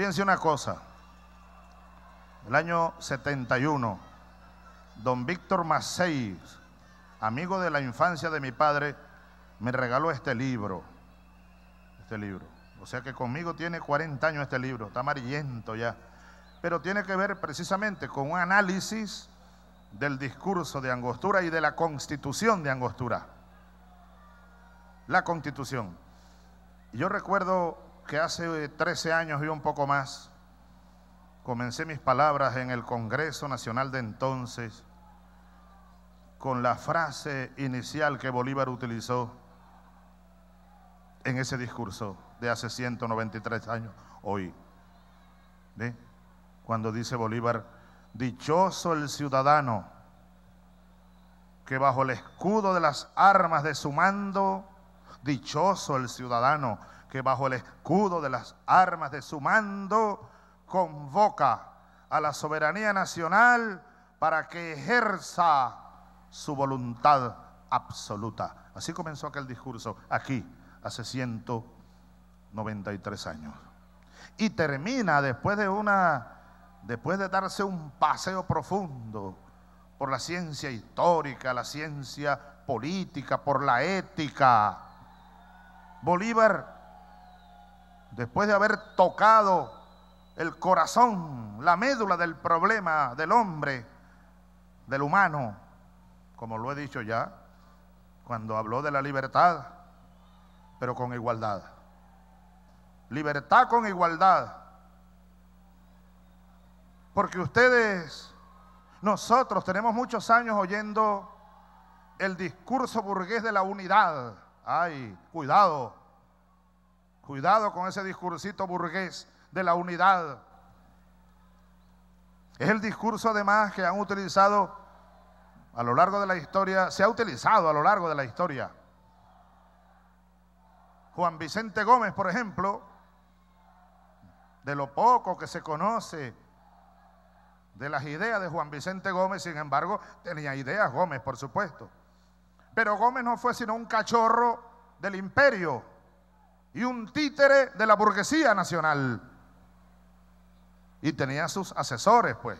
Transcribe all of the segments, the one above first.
Fíjense una cosa. El año 71, don Víctor Macei, amigo de la infancia de mi padre, me regaló este libro. Este libro. O sea que conmigo tiene 40 años este libro, está amarillento ya. Pero tiene que ver precisamente con un análisis del discurso de Angostura y de la constitución de Angostura. La constitución. Yo recuerdo que hace 13 eh, años y un poco más comencé mis palabras en el Congreso Nacional de entonces con la frase inicial que Bolívar utilizó en ese discurso de hace 193 años hoy. Cuando dice Bolívar, dichoso el ciudadano que bajo el escudo de las armas de su mando, dichoso el ciudadano que bajo el escudo de las armas de su mando convoca a la soberanía nacional para que ejerza su voluntad absoluta. Así comenzó aquel discurso aquí, hace 193 años. Y termina después de una después de darse un paseo profundo por la ciencia histórica, la ciencia política, por la ética. Bolívar después de haber tocado el corazón, la médula del problema del hombre, del humano, como lo he dicho ya, cuando habló de la libertad, pero con igualdad. Libertad con igualdad. Porque ustedes, nosotros tenemos muchos años oyendo el discurso burgués de la unidad. Ay, cuidado. Cuidado con ese discursito burgués de la unidad. Es el discurso además que han utilizado a lo largo de la historia, se ha utilizado a lo largo de la historia. Juan Vicente Gómez, por ejemplo, de lo poco que se conoce de las ideas de Juan Vicente Gómez, sin embargo, tenía ideas Gómez, por supuesto. Pero Gómez no fue sino un cachorro del imperio y un títere de la burguesía nacional. Y tenía sus asesores, pues.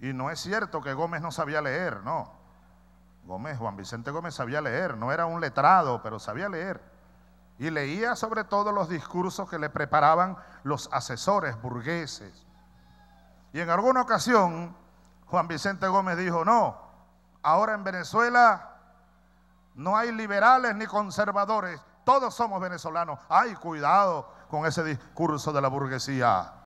Y no es cierto que Gómez no sabía leer, no. Gómez, Juan Vicente Gómez sabía leer, no era un letrado, pero sabía leer. Y leía sobre todo los discursos que le preparaban los asesores burgueses. Y en alguna ocasión, Juan Vicente Gómez dijo, no, ahora en Venezuela no hay liberales ni conservadores, todos somos venezolanos. Ay, cuidado con ese discurso de la burguesía.